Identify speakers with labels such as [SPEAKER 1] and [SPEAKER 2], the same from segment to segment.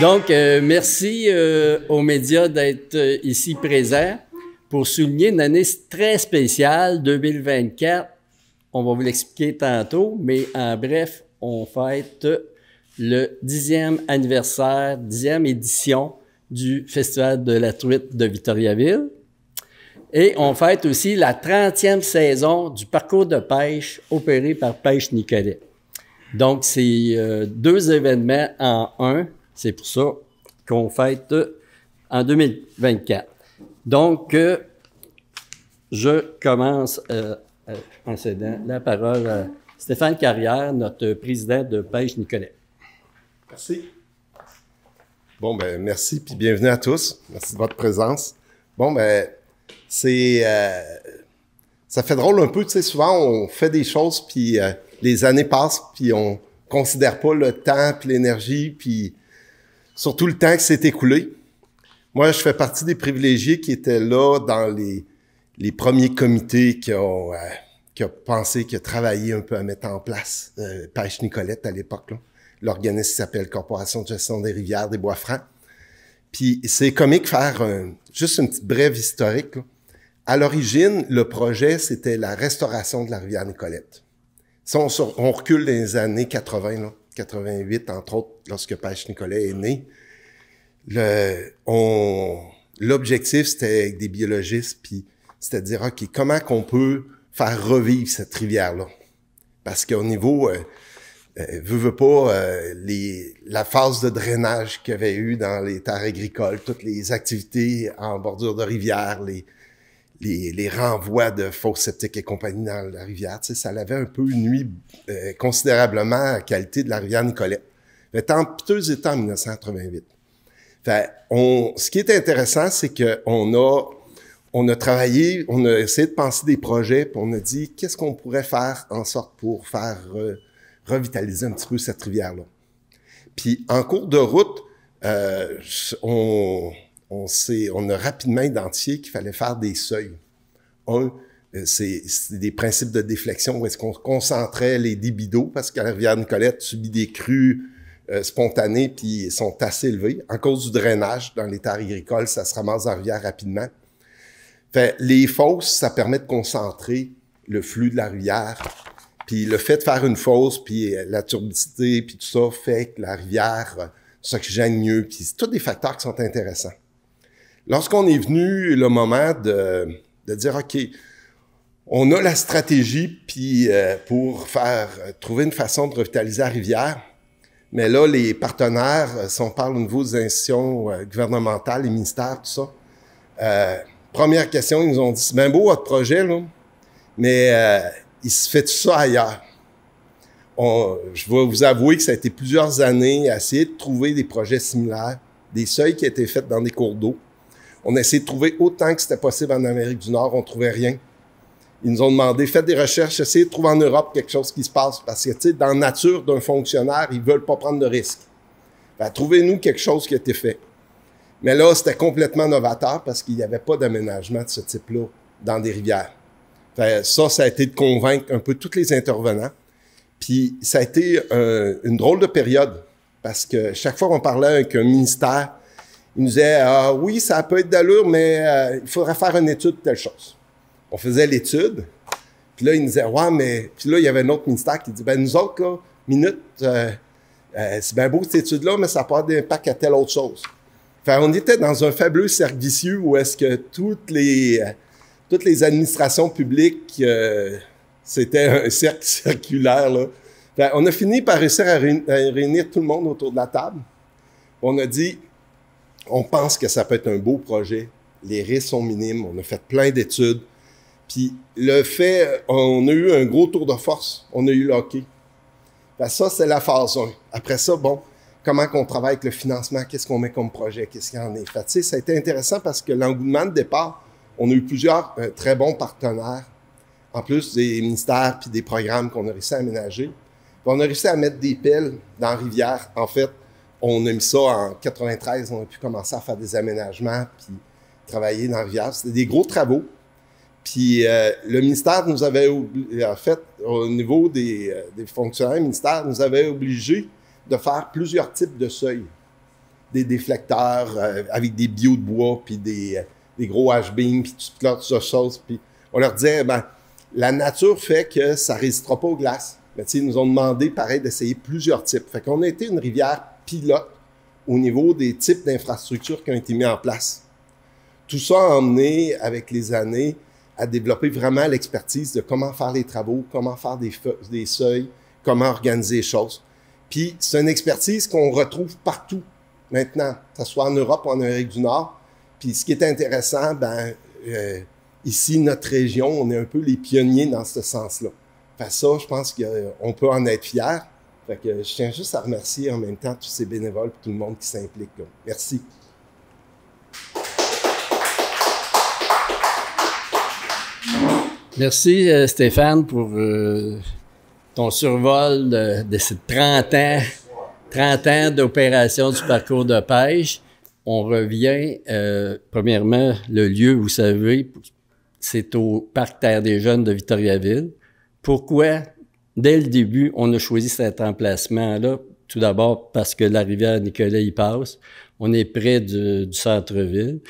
[SPEAKER 1] Donc, euh, merci euh, aux médias d'être euh, ici présents pour souligner une année très spéciale, 2024. On va vous l'expliquer tantôt, mais en bref, on fête le dixième anniversaire, dixième édition du Festival de la truite de Victoriaville. Et on fête aussi la 30e saison du parcours de pêche opéré par Pêche Nicolet. Donc, c'est euh, deux événements en un. C'est pour ça qu'on fête en 2024. Donc, euh, je commence euh, euh, en cédant la parole à Stéphane Carrière, notre président de Pêche Nicolet. Merci.
[SPEAKER 2] Bon, ben merci, puis bienvenue à tous. Merci de votre présence. Bon, ben c'est... ça fait drôle un peu, tu sais, souvent on fait des choses, puis les années passent, puis on considère pas le temps, puis l'énergie, puis surtout le temps qui s'est écoulé. Moi, je fais partie des privilégiés qui étaient là dans les, premiers comités euh, qui ont, pensé, qui ont travaillé un peu à mettre en place euh, Pêche Nicolette à l'époque. L'organisme s'appelle Corporation de gestion des rivières des Bois-Francs. Puis c'est comique faire juste une petite brève historique. À l'origine, le projet, c'était la restauration de la rivière Nicolette. Si on, recule dans les années 80, 88, entre autres, lorsque pêche Nicolet est né, l'objectif, c'était avec des biologistes, puis c'était de dire, OK, comment qu'on peut faire revivre cette rivière-là? Parce qu'au niveau, vous euh, euh pas, euh, les, la phase de drainage qu'il y avait eu dans les terres agricoles, toutes les activités en bordure de rivière, les, les, renvois de fausses sceptiques et compagnie dans la rivière. Ça l'avait un peu nuit euh, considérablement à la qualité de la rivière Nicolette. Mais tant piteux en 1988. Fait, on, ce qui est intéressant, c'est qu'on a, on a travaillé, on a essayé de penser des projets, puis on a dit qu'est-ce qu'on pourrait faire en sorte pour faire euh, revitaliser un petit peu cette rivière-là. Puis en cours de route, euh, on, on, on a rapidement identifié qu'il fallait faire des seuils. Un, euh, c'est des principes de déflexion où est-ce qu'on concentrait les débits d'eau parce que la rivière Nicolette subit des crues euh, spontanées puis sont assez élevées. En cause du drainage dans les terres agricoles, ça se ramasse la rivière rapidement. Fait, les fosses, ça permet de concentrer le flux de la rivière. Puis le fait de faire une fosse, puis euh, la turbidité, puis tout ça fait que la rivière s'oxygène mieux. Puis c'est tous des facteurs qui sont intéressants. Lorsqu'on est venu le moment de, de, dire, OK, on a la stratégie puis, euh, pour faire euh, trouver une façon de revitaliser la rivière, mais là, les partenaires, euh, si on parle au niveau des institutions gouvernementales, les ministères, tout ça, première question, ils nous ont dit, c'est bien beau votre projet, là, mais il se fait tout ça ailleurs. je vais vous avouer que ça a été plusieurs années à essayer de trouver des projets similaires, des seuils qui étaient faits dans des cours d'eau. On a essayé de trouver autant que c'était possible en Amérique du Nord, on trouvait rien. Ils nous ont demandé, faites des recherches, essayez de trouver en Europe quelque chose qui se passe. Parce que, tu sais, dans la nature d'un fonctionnaire, ils veulent pas prendre de risques. Ben, trouvez-nous quelque chose qui a été fait. Mais là, c'était complètement novateur parce qu'il n'y avait pas d'aménagement de ce type-là dans des rivières. ça, ça a été de convaincre un peu tous les intervenants. Puis ça a été euh, une drôle de période parce que chaque fois qu'on parlait avec un ministère, il nous disait, ah, oui, ça peut être d'allure, mais euh, il faudrait faire une étude de telle chose. On faisait l'étude. Puis là, il nous disait, ouais, mais... Puis là, il y avait un autre ministère qui dit, ben nous autres, là, minute, euh, euh, c'est bien beau cette étude-là, mais ça pas d'impact à telle autre chose. Fait, on était dans un fabuleux servicieux où est-ce que toutes les, toutes les administrations publiques, c'était un cercle circulaire, là. on a fini par réussir à réunir tout le monde autour de la table. On a dit, on pense que ça peut être un beau projet. Les risques sont minimes. On a fait plein d'études. Puis le fait, on a eu un gros tour de force. On a eu le ben, ça, c'est la phase 1. Après ça, bon, comment qu'on travaille avec le financement? Qu'est-ce qu'on met comme projet? Qu'est-ce qu'il en est fait? ça a été intéressant parce que l'engouement de départ, on a eu plusieurs euh, très bons partenaires, en plus des ministères puis des programmes qu'on a réussi à aménager. Ben, on a réussi à mettre des pelles dans la rivière, en fait, on a mis ça en 93, on a pu commencer à faire des aménagements, puis travailler dans Rivière. C'était des gros travaux. Puis euh, le ministère nous avait, en fait, au niveau des, euh, des fonctionnaires du ministère, nous avait obligés de faire plusieurs types de seuils. Des déflecteurs euh, avec des bio de bois, puis des, gros h-beams, puis toutes sortes de choses. Puis on leur disait, ben, la nature fait que ça ne résistera pas aux glaces. Mais nous ont demandé, pareil, d'essayer plusieurs types. Fait qu'on a été une rivière au niveau des types d'infrastructures qui ont été mis en place. Tout ça a emmené, avec les années, à développer vraiment l'expertise de comment faire les travaux, comment faire des, des seuils, comment organiser les choses. Puis c'est une expertise qu'on retrouve partout maintenant, que ce soit en Europe ou en Amérique du Nord. Puis ce qui est intéressant, ben, euh, ici, notre région, on est un peu les pionniers dans ce sens-là. Enfin, ça, je pense qu'on peut en être fier je tiens juste à remercier en même temps tous ces bénévoles et tout le monde qui s'implique. Merci.
[SPEAKER 1] Merci euh, Stéphane pour euh, ton survol de, ces 30 ans, d'opération du parcours de pêche. On revient, euh, premièrement, le lieu, vous savez, c'est au Parc Terre des Jeunes de Victoriaville. Pourquoi dès le début, on a choisi cet emplacement-là, tout d'abord parce que la rivière Nicolet y passe. On est près du, centre-ville.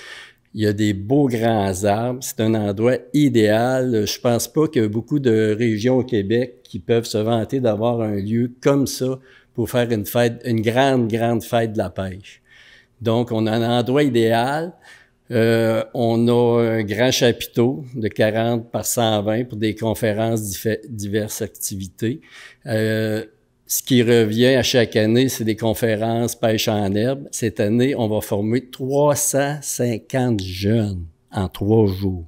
[SPEAKER 1] Il y a des beaux grands arbres. C'est un endroit idéal. Je pense pas qu'il y a beaucoup de régions au Québec qui peuvent se vanter d'avoir un lieu comme ça pour faire une fête, une grande, grande fête de la pêche. Donc, on a un endroit idéal. Euh, on a un grand chapiteau de 40 par 120 pour des conférences, diverses activités. Euh, ce qui revient à chaque année, c'est des conférences pêche en herbe. Cette année, on va former 350 jeunes en trois jours.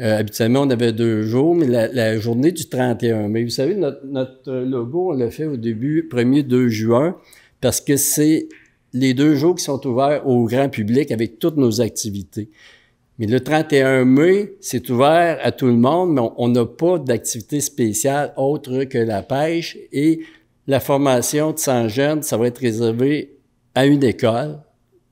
[SPEAKER 1] Euh, habituellement, on avait deux jours, mais la, journée du 31 mai, vous savez, notre, notre logo, on l'a fait au début, 1er 2 juin, parce que c'est les deux jours qui sont ouverts au grand public avec toutes nos activités. Mais le 31 mai, c'est ouvert à tout le monde, mais on n'a pas d'activité spéciale autre que la pêche et la formation de 100 jeunes, ça va être réservé à une école.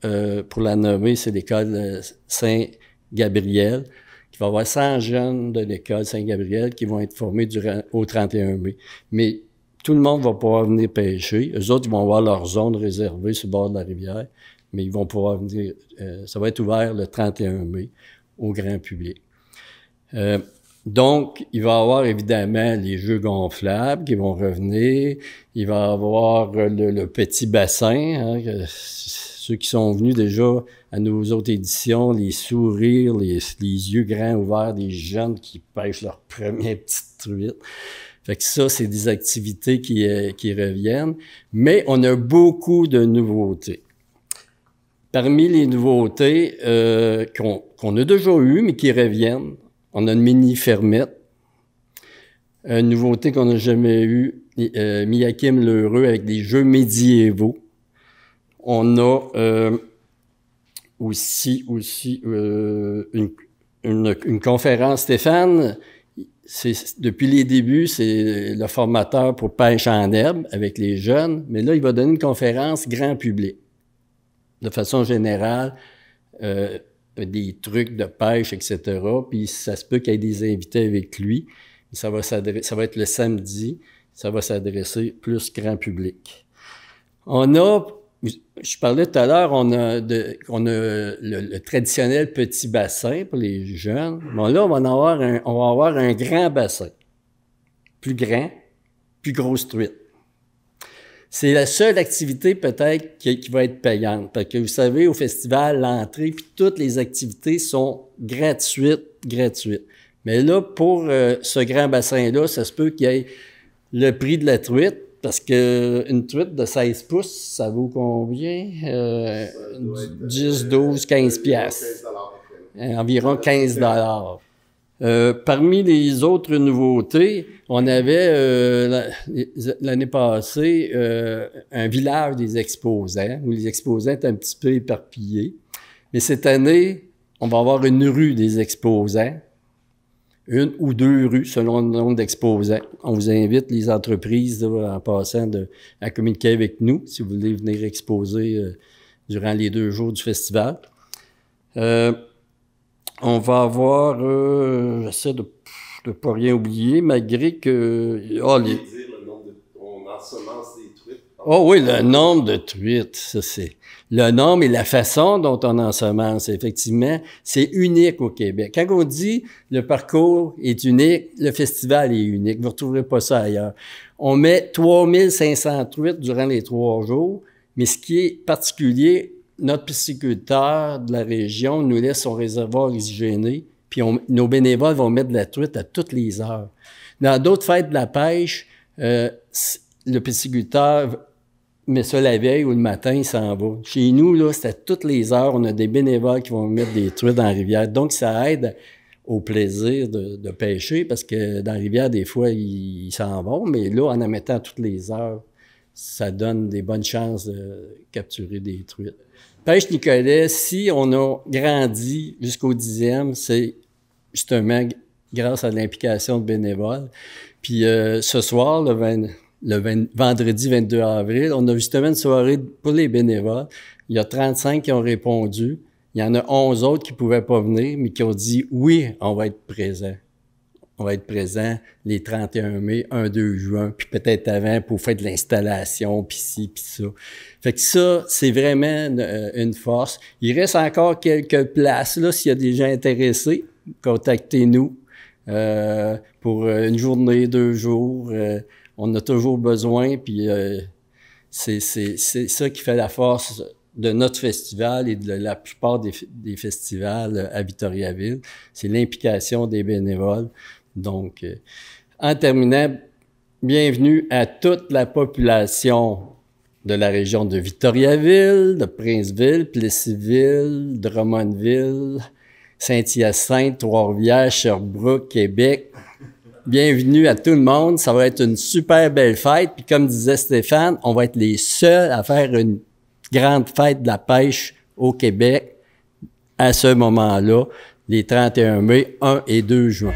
[SPEAKER 1] Euh, pour la nommer, c'est l'école euh, Saint-Gabriel, qui va avoir 100 jeunes de l'école Saint-Gabriel qui vont être formés durant, au 31 mai. Mais tout le monde va pouvoir venir pêcher. Eux autres, ils vont avoir leur zone réservée sur le bord de la rivière, mais ils vont pouvoir venir. Euh, ça va être ouvert le 31 mai au grand public. Euh, donc, il va y avoir évidemment les jeux gonflables qui vont revenir. Il va y avoir euh, le, petit bassin. Hein, ceux qui sont venus déjà à nos autres éditions, les sourires, les, les yeux grands ouverts des jeunes qui pêchent leur première petite truite. Fait que ça, c'est des activités euh, qui, reviennent. Mais on a beaucoup de nouveautés. Parmi les nouveautés euh, qu'on a déjà eues, mais qui reviennent, on a une mini-fermette. Une nouveauté qu'on n'a jamais eue, Miyakim euh, l'Heureux avec des jeux médiévaux. On a aussi, aussi une, une, une, conférence, Stéphane, depuis les débuts, c'est le formateur pour pêche en herbe avec les jeunes, mais là, il va donner une conférence grand public. De façon générale, euh, des trucs de pêche, etc. Puis ça se peut qu'il y ait des invités avec lui. Ça va, ça va être le samedi. Ça va s'adresser plus grand public. On a je parlais tout à l'heure, on a, le, traditionnel petit bassin pour les jeunes. Bon, là, on va, avoir un, grand bassin. Plus grand, plus grosse truite. C'est la seule activité peut-être qui, va être payante. Parce que vous savez, au festival, l'entrée, puis toutes les activités sont gratuites, gratuites. Mais là, pour euh, ce grand bassin-là, ça se peut qu'il y ait le prix de la truite, parce que une truite de 16 pouces, ça vaut combien? 10, 12, 15 piastres. Euh, environ 15 dollars. Euh, parmi les autres nouveautés, on avait euh, l'année passée un village des exposants, où les exposants étaient un petit peu éparpillés. Mais cette année, on va avoir une rue des exposants une ou deux rues selon le nombre d'exposants. On vous invite, les entreprises, en passant, à communiquer avec nous si vous voulez venir exposer euh, durant les deux jours du festival. Euh, on va avoir, euh, j'essaie de ne pas rien oublier, malgré que... Oh, les... Oh oui, le nombre de truites, ça c'est le nombre et la façon dont on ensemence, effectivement, c'est unique au Québec. Quand on dit le parcours est unique, le festival est unique, vous ne retrouverez pas ça ailleurs. On met 3500 truites durant les trois jours, mais ce qui est particulier, notre pisciculteur de la région nous laisse son réservoir oxygéné, puis nos bénévoles vont mettre de la truite à toutes les heures. Dans d'autres fêtes de la pêche, euh, le pisciculteur mais ça la veille ou le matin, il s'en va. Chez nous, là, à toutes les heures, on a des bénévoles qui vont mettre des truites dans la rivière. Donc, ça aide au plaisir de, pêcher parce que dans la rivière, des fois, ils s'en vont, mais là, en en mettant à toutes les heures, ça donne des bonnes chances de capturer des truites. Pêche Nicolet, si on a grandi jusqu'au dixième, c'est justement grâce à l'implication de bénévoles. Puis euh, ce soir, le 20, le vendredi 22 avril. On a justement une soirée pour les bénévoles. Il y a 35 qui ont répondu. Il y en a 11 autres qui pouvaient pas venir, mais qui ont dit oui, on va être présent. On va être présent les 31 mai, 1, 2 juin, puis peut-être avant pour faire de l'installation, puis ci, puis ça. Fait que ça, c'est vraiment euh, une, force. Il reste encore quelques places, là, s'il y a des gens intéressés, contactez-nous euh, pour euh, une journée, deux jours on a toujours besoin, puis euh, c'est ça qui fait la force de notre festival et de la plupart des, festivals à Victoriaville, c'est l'implication des bénévoles. Donc, euh, en terminant, bienvenue à toute la population de la région de Victoriaville, de Princeville, Plessisville, Drummondville, Saint-Hyacinthe, Trois-Rivières, Sherbrooke, Québec, bienvenue à tout le monde. Ça va être une super belle fête. Puis comme disait Stéphane, on va être les seuls à faire une grande fête de la pêche au Québec à ce moment-là, les 31 mai, 1 et 2 juin.